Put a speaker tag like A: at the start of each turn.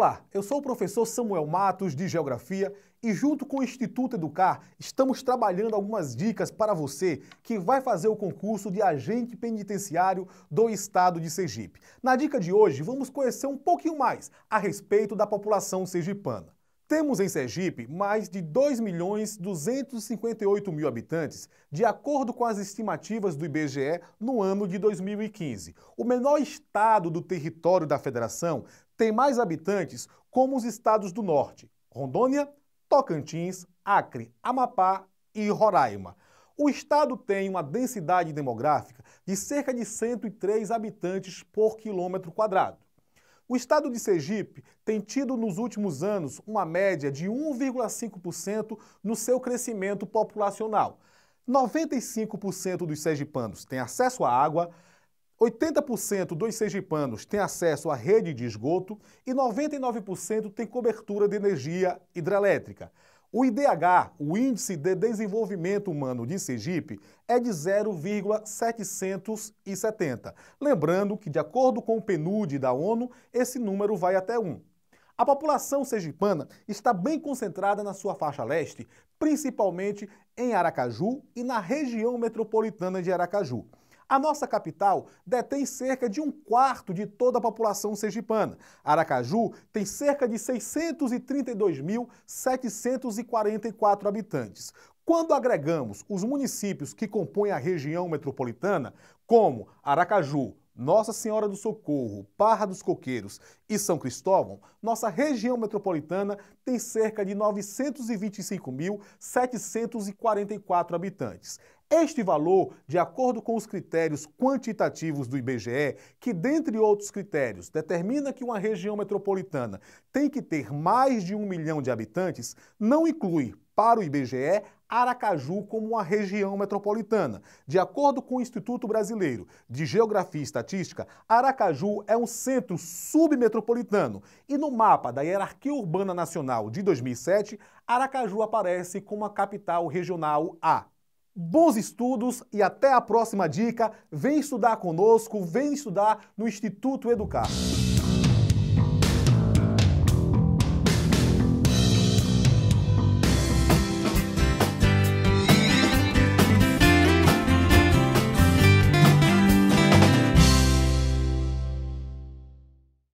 A: Olá, eu sou o professor Samuel Matos, de Geografia, e junto com o Instituto Educar, estamos trabalhando algumas dicas para você que vai fazer o concurso de agente penitenciário do estado de Sergipe. Na dica de hoje, vamos conhecer um pouquinho mais a respeito da população sergipana. Temos em Sergipe mais de 2 milhões 258 mil habitantes, de acordo com as estimativas do IBGE no ano de 2015. O menor estado do território da federação tem mais habitantes como os estados do norte, Rondônia, Tocantins, Acre, Amapá e Roraima. O estado tem uma densidade demográfica de cerca de 103 habitantes por quilômetro quadrado. O estado de Sergipe tem tido nos últimos anos uma média de 1,5% no seu crescimento populacional. 95% dos sergipanos têm acesso à água, 80% dos sergipanos têm acesso à rede de esgoto e 99% têm cobertura de energia hidrelétrica. O IDH, o Índice de Desenvolvimento Humano de Sergipe, é de 0,770. Lembrando que, de acordo com o PNUD da ONU, esse número vai até 1. A população sergipana está bem concentrada na sua faixa leste, principalmente em Aracaju e na região metropolitana de Aracaju. A nossa capital detém cerca de um quarto de toda a população sergipana. Aracaju tem cerca de 632.744 habitantes. Quando agregamos os municípios que compõem a região metropolitana, como Aracaju, nossa Senhora do Socorro, Parra dos Coqueiros e São Cristóvão, nossa região metropolitana tem cerca de 925.744 habitantes. Este valor, de acordo com os critérios quantitativos do IBGE, que, dentre outros critérios, determina que uma região metropolitana tem que ter mais de um milhão de habitantes, não inclui, para o IBGE, Aracaju como uma região metropolitana. De acordo com o Instituto Brasileiro de Geografia e Estatística, Aracaju é um centro submetropolitano e no mapa da Hierarquia Urbana Nacional de 2007, Aracaju aparece como a capital regional A. Bons estudos e até a próxima dica. Vem estudar conosco, vem estudar no Instituto Educar.